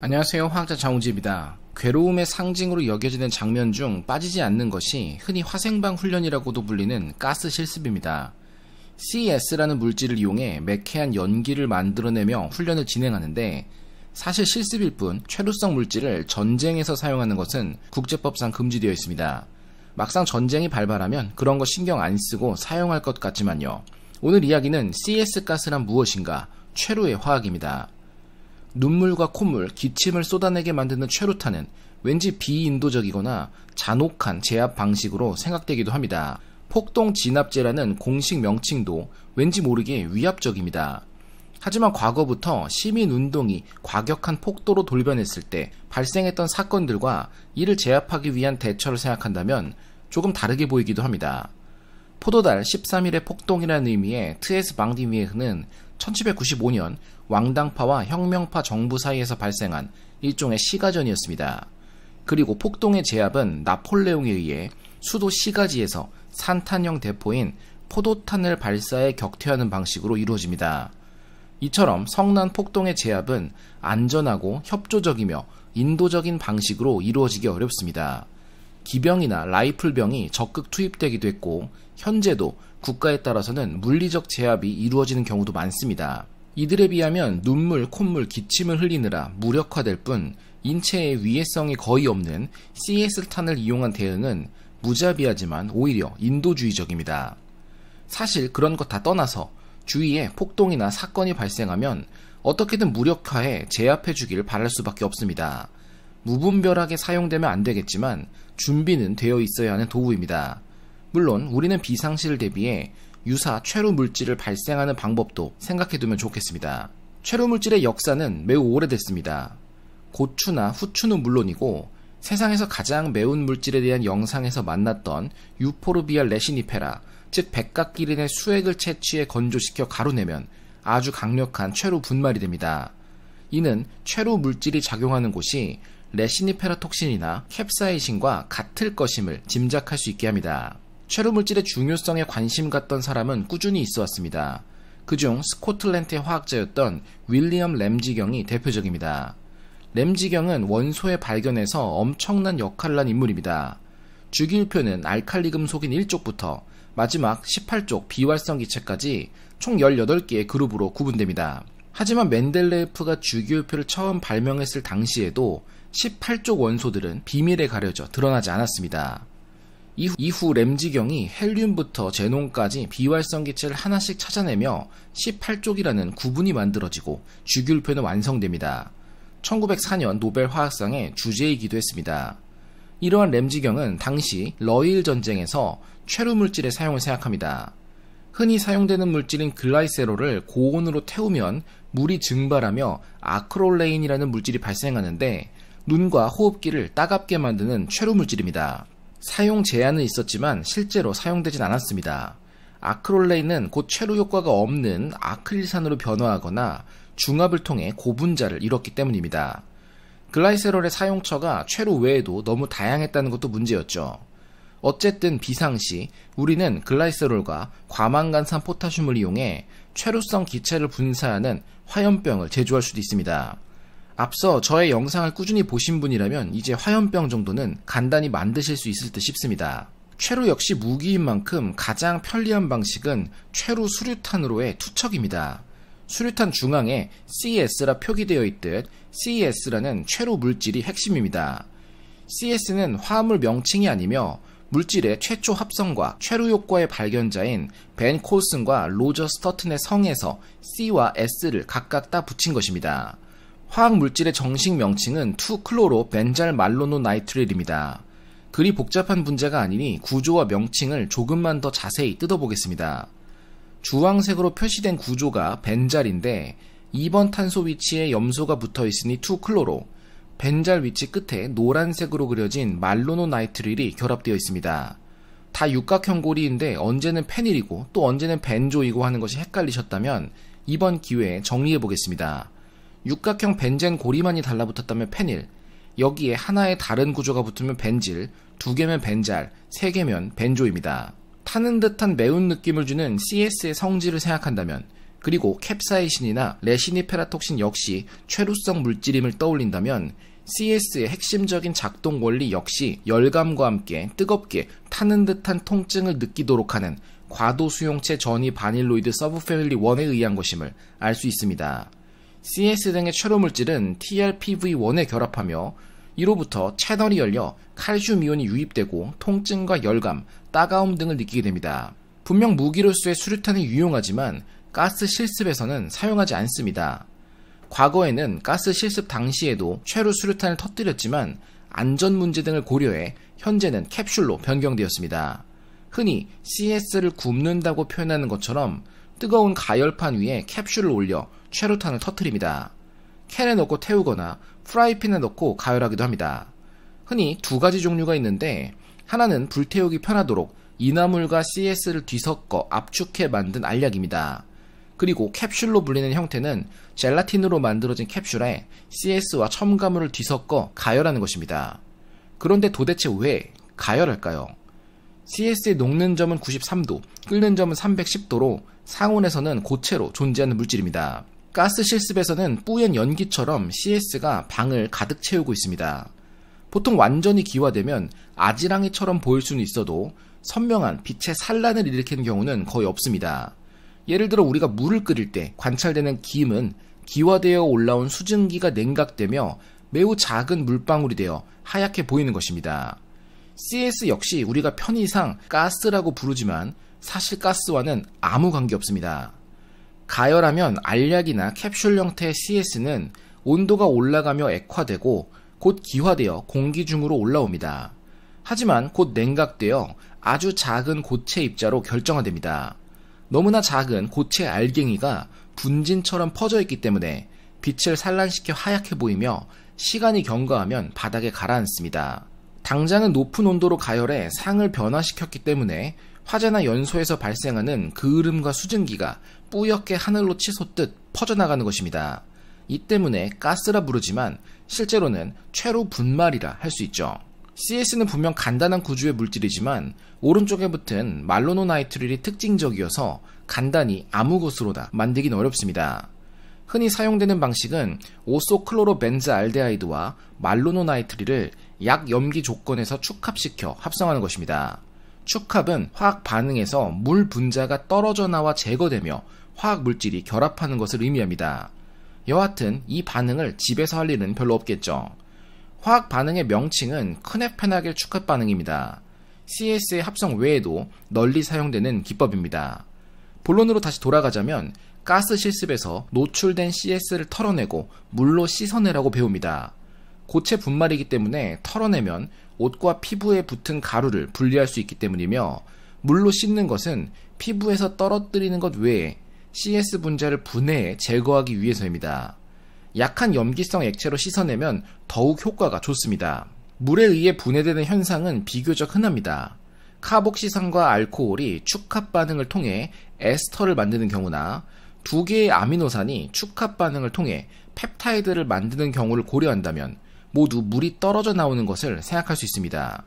안녕하세요. 화학자 장우지입니다. 괴로움의 상징으로 여겨지는 장면 중 빠지지 않는 것이 흔히 화생방 훈련이라고도 불리는 가스 실습입니다. CS라는 물질을 이용해 매캐한 연기를 만들어내며 훈련을 진행하는데 사실 실습일 뿐 최루성 물질을 전쟁에서 사용하는 것은 국제법상 금지되어 있습니다. 막상 전쟁이 발발하면 그런 거 신경 안 쓰고 사용할 것 같지만요. 오늘 이야기는 CS 가스란 무엇인가? 최루의 화학입니다. 눈물과 콧물, 기침을 쏟아내게 만드는 최루탄은 왠지 비인도적이거나 잔혹한 제압 방식으로 생각되기도 합니다. 폭동 진압제라는 공식 명칭도 왠지 모르게 위압적입니다. 하지만 과거부터 시민운동이 과격한 폭도로 돌변했을 때 발생했던 사건들과 이를 제압하기 위한 대처를 생각한다면 조금 다르게 보이기도 합니다. 포도달 13일의 폭동이라는 의미의 트에스 망디미에흐는 1795년 왕당파와 혁명파 정부 사이에서 발생한 일종의 시가전이었습니다. 그리고 폭동의 제압은 나폴레옹에 의해 수도 시가지에서 산탄형 대포인 포도탄을 발사해 격퇴하는 방식으로 이루어집니다. 이처럼 성난 폭동의 제압은 안전하고 협조적이며 인도적인 방식으로 이루어지기 어렵습니다. 기병이나 라이플병이 적극 투입되기도 했고 현재도 국가에 따라서는 물리적 제압이 이루어지는 경우도 많습니다. 이들에 비하면 눈물, 콧물, 기침을 흘리느라 무력화될 뿐인체에 위해성이 거의 없는 CS탄을 이용한 대응은 무자비하지만 오히려 인도주의적입니다. 사실 그런 것 다 떠나서 주위에 폭동이나 사건이 발생하면 어떻게든 무력화해 제압해주길 바랄 수밖에 없습니다. 무분별하게 사용되면 안 되겠지만 준비는 되어 있어야 하는 도구입니다. 물론 우리는 비상시를 대비해 유사 최루 물질을 발생하는 방법도 생각해두면 좋겠습니다. 최루 물질의 역사는 매우 오래됐습니다. 고추나 후추는 물론이고 세상에서 가장 매운 물질에 대한 영상에서 만났던 유포르비아 레시니페라, 즉 백각기린의 수액을 채취해 건조시켜 가루내면 아주 강력한 최루 분말이 됩니다. 이는 최루 물질이 작용하는 곳이 레시니페라 톡신이나 캡사이신과 같을 것임을 짐작할 수 있게 합니다. 최루물질의 중요성에 관심 갔던 사람은 꾸준히 있어 왔습니다. 그 중 스코틀랜드의 화학자였던 윌리엄 램지경이 대표적입니다. 램지경은 원소의 발견에서 엄청난 역할을 한 인물입니다. 주기율표는 알칼리 금속인 1쪽부터 마지막 18쪽 비활성 기체까지 총 18개의 그룹으로 구분됩니다. 하지만 맨델레프가 주기율표를 처음 발명했을 당시에도 18쪽 원소들은 비밀에 가려져 드러나지 않았습니다. 이후, 이후 램지경이 헬륨부터 제논까지 비활성 기체를 하나씩 찾아내며 18쪽이라는 구분이 만들어지고 주기율표는 완성됩니다. 1904년 노벨 화학상의 주제이기도 했습니다. 이러한 램지경은 당시 러일 전쟁에서 최루 물질의 사용을 생각합니다. 흔히 사용되는 물질인 글라이세롤을 고온으로 태우면 물이 증발하며 아크롤레인이라는 물질이 발생하는데 눈과 호흡기를 따갑게 만드는 최루 물질입니다. 사용 제한은 있었지만 실제로 사용되진 않았습니다. 아크롤레인은 곧 최루 효과가 없는 아크릴산으로 변화하거나 중합을 통해 고분자를 잃었기 때문입니다. 글라이세롤의 사용처가 최루 외에도 너무 다양했다는 것도 문제였죠. 어쨌든 비상시 우리는 글라이세롤과 과망간산 포타슘을 이용해 최루성 기체를 분사하는 화염병을 제조할 수도 있습니다. 앞서 저의 영상을 꾸준히 보신 분이라면 이제 화염병 정도는 간단히 만드실 수 있을 듯 싶습니다. 최루 역시 무기인 만큼 가장 편리한 방식은 최루 수류탄으로의 투척입니다. 수류탄 중앙에 CS라 표기되어 있듯 CS라는 최루 물질이 핵심입니다. CS는 화합물 명칭이 아니며 물질의 최초 합성과 최루 효과의 발견자인 벤 콜슨과 로저 스터튼의 성에서 C와 S를 각각 따 붙인 것입니다. 화학 물질의 정식 명칭은 2클로로 벤잘 말로노 나이트릴입니다. 그리 복잡한 문제가 아니니 구조와 명칭을 조금만 더 자세히 뜯어보겠습니다. 주황색으로 표시된 구조가 벤잘인데 2번 탄소 위치에 염소가 붙어 있으니 2클로로 벤잘 위치 끝에 노란색으로 그려진 말로노 나이트릴이 결합되어 있습니다. 다 육각형 고리인데 언제는 페닐이고 또 언제는 벤조이고 하는 것이 헷갈리셨다면 이번 기회에 정리해 보겠습니다. 육각형 벤젠 고리만이 달라붙었다면 페일 여기에 하나의 다른 구조가 붙으면 벤질, 두 개면 벤잘, 세 개면 벤조입니다. 타는 듯한 매운 느낌을 주는 CS의 성질을 생각한다면, 그리고 캡사이신이나 레시니페라톡신 역시 최루성 물질임을 떠올린다면, CS의 핵심적인 작동 원리 역시 열감과 함께 뜨겁게 타는 듯한 통증을 느끼도록 하는 과도 수용체 전이 바닐로이드 서브패밀리 1에 의한 것임을 알 수 있습니다. CS 등의 최루 물질은 TRPV1에 결합하며 이로부터 채널이 열려 칼슘 이온이 유입되고 통증과 열감, 따가움 등을 느끼게 됩니다. 분명 무기로서의 수류탄이 유용하지만 가스 실습에서는 사용하지 않습니다. 과거에는 가스 실습 당시에도 최루 수류탄을 터뜨렸지만 안전 문제 등을 고려해 현재는 캡슐로 변경되었습니다. 흔히 CS를 굽는다고 표현하는 것처럼 뜨거운 가열판 위에 캡슐을 올려 최루탄을 터트립니다. 캔에 넣고 태우거나 프라이팬에 넣고 가열하기도 합니다. 흔히 두 가지 종류가 있는데 하나는 불태우기 편하도록 이나물과 CS를 뒤섞어 압축해 만든 알약입니다. 그리고 캡슐로 불리는 형태는 젤라틴으로 만들어진 캡슐에 CS와 첨가물을 뒤섞어 가열하는 것입니다. 그런데 도대체 왜 가열할까요? CS의 녹는 점은 93도, 끓는 점은 310도로 상온에서는 고체로 존재하는 물질입니다. 가스 실습에서는 뿌연 연기처럼 CS가 방을 가득 채우고 있습니다. 보통 완전히 기화되면 아지랑이처럼 보일 수는 있어도 선명한 빛의 산란을 일으키는 경우는 거의 없습니다. 예를 들어 우리가 물을 끓일 때 관찰되는 김은 기화되어 올라온 수증기가 냉각되며 매우 작은 물방울이 되어 하얗게 보이는 것입니다. CS 역시 우리가 편의상 가스라고 부르지만 사실 가스와는 아무 관계 없습니다. 가열하면 알약이나 캡슐 형태의 CS는 온도가 올라가며 액화되고 곧 기화되어 공기 중으로 올라옵니다. 하지만 곧 냉각되어 아주 작은 고체 입자로 결정화됩니다. 너무나 작은 고체 알갱이가 분진처럼 퍼져 있기 때문에 빛을 산란시켜 하얗게 보이며 시간이 경과하면 바닥에 가라앉습니다. 당장은 높은 온도로 가열해 상을 변화시켰기 때문에 화재나 연소에서 발생하는 그을음과 수증기가 뿌옇게 하늘로 치솟듯 퍼져나가는 것입니다. 이 때문에 가스라 부르지만 실제로는 최루 분말이라 할 수 있죠. CS는 분명 간단한 구조의 물질이지만 오른쪽에 붙은 말로노나이트릴이 특징적이어서 간단히 아무 것으로다 만들긴 어렵습니다. 흔히 사용되는 방식은 오소클로로벤즈알데하이드와 말로노나이트릴을 약 염기 조건에서 축합시켜 합성하는 것입니다. 축합은 화학 반응에서 물 분자가 떨어져 나와 제거되며 화학 물질이 결합하는 것을 의미합니다. 여하튼 이 반응을 집에서 할 일은 별로 없겠죠. 화학 반응의 명칭은 크네페나겔 축합 반응입니다. CS의 합성 외에도 널리 사용되는 기법입니다. 본론으로 다시 돌아가자면 가스 실습에서 노출된 CS를 털어내고 물로 씻어내라고 배웁니다. 고체 분말이기 때문에 털어내면 옷과 피부에 붙은 가루를 분리할 수 있기 때문이며 물로 씻는 것은 피부에서 떨어뜨리는 것 외에 CS 분자를 분해해 제거하기 위해서입니다. 약한 염기성 액체로 씻어내면 더욱 효과가 좋습니다. 물에 의해 분해되는 현상은 비교적 흔합니다. 카복시산과 알코올이 축합 반응을 통해 에스터를 만드는 경우나 두 개의 아미노산이 축합 반응을 통해 펩타이드를 만드는 경우를 고려한다면 모두 물이 떨어져 나오는 것을 생각할 수 있습니다.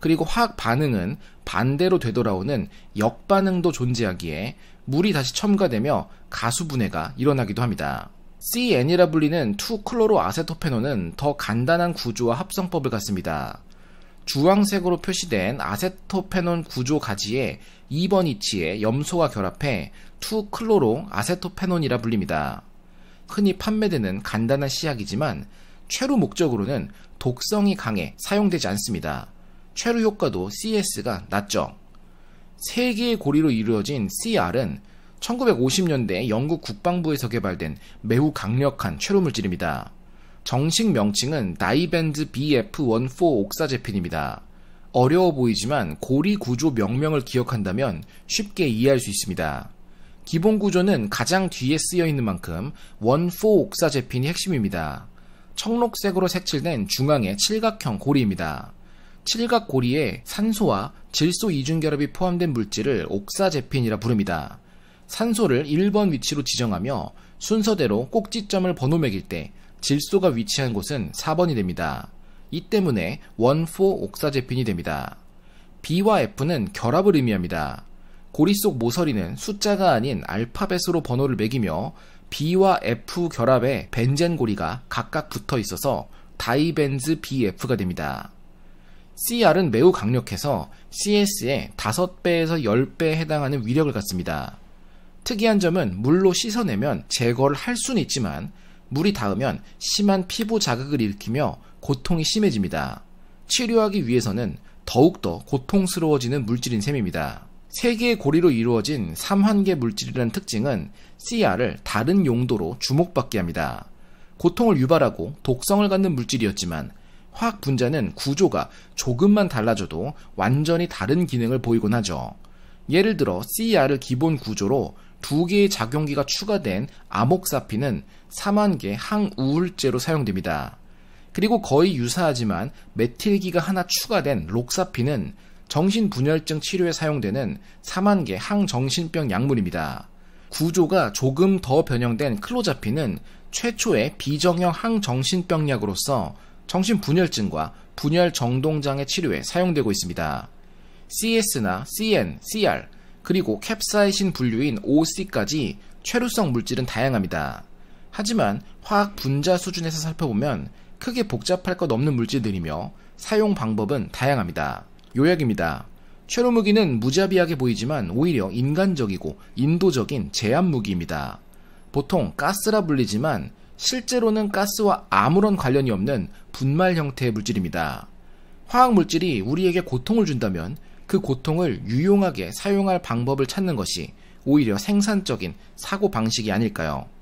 그리고 화학 반응은 반대로 되돌아오는 역반응도 존재하기에 물이 다시 첨가되며 가수분해가 일어나기도 합니다. CN이라 불리는 2클로로아세토페논은더 간단한 구조와 합성법을 갖습니다. 주황색으로 표시된 아세토페논 구조 가지에 2번 이치에 염소가 결합해 2클로로아세토페논이라 불립니다. 흔히 판매되는 간단한 시약이지만 최루 목적으로는 독성이 강해 사용되지 않습니다. 최루 효과도 CS가 낮죠. 세 개의 고리로 이루어진 CR은 1950년대 영국 국방부에서 개발된 매우 강력한 최루 물질입니다. 정식 명칭은 다이밴드 BF14 옥사제핀입니다. 어려워 보이지만 고리 구조 명명을 기억한다면 쉽게 이해할 수 있습니다. 기본 구조는 가장 뒤에 쓰여 있는 만큼 1 4 옥사제핀이 핵심입니다. 청록색으로 색칠된 중앙의 칠각형 고리입니다. 칠각 고리에 산소와 질소 이중 결합이 포함된 물질을 옥사제핀이라 부릅니다. 산소를 1번 위치로 지정하며 순서대로 꼭지점을 번호 매길 때 질소가 위치한 곳은 4번이 됩니다. 이 때문에 원4 옥사제핀이 됩니다. B와 F는 결합을 의미합니다. 고리 속 모서리는 숫자가 아닌 알파벳으로 번호를 매기며 B와 F 결합에 벤젠 고리가 각각 붙어 있어서 다이벤즈 BF가 됩니다. CR은 매우 강력해서 CS의 5배에서 10배에 해당하는 위력을 갖습니다. 특이한 점은 물로 씻어내면 제거를 할 수는 있지만 물이 닿으면 심한 피부 자극을 일으키며 고통이 심해집니다. 치료하기 위해서는 더욱더 고통스러워지는 물질인 셈입니다. 3개의 고리로 이루어진 3환계 물질이라는 특징은 CR을 다른 용도로 주목받게 합니다. 고통을 유발하고 독성을 갖는 물질이었지만 화학 분자는 구조가 조금만 달라져도 완전히 다른 기능을 보이곤 하죠. 예를 들어 CR을 기본 구조로 두 개의 작용기가 추가된 아목사피는 3만개 항우울제로 사용됩니다. 그리고 거의 유사하지만 메틸기가 하나 추가된 록사피는 정신분열증 치료에 사용되는 4만 개 항정신병 약물입니다. 구조가 조금 더 변형된 클로자핀은 최초의 비정형 항정신병 약으로서 정신분열증과 분열 정동장애 치료에 사용되고 있습니다. CS나 CN, CR, 그리고 캡사이신 분류인 OC까지 최루성 물질은 다양합니다. 하지만 화학 분자 수준에서 살펴보면 크게 복잡할 것 없는 물질들이며 사용 방법은 다양합니다. 요약입니다. 최루 무기는 무자비하게 보이지만 오히려 인간적이고 인도적인 제한 무기입니다. 보통 가스라 불리지만 실제로는 가스와 아무런 관련이 없는 분말 형태의 물질입니다. 화학 물질이 우리에게 고통을 준다면 그 고통을 유용하게 사용할 방법을 찾는 것이 오히려 생산적인 사고 방식이 아닐까요?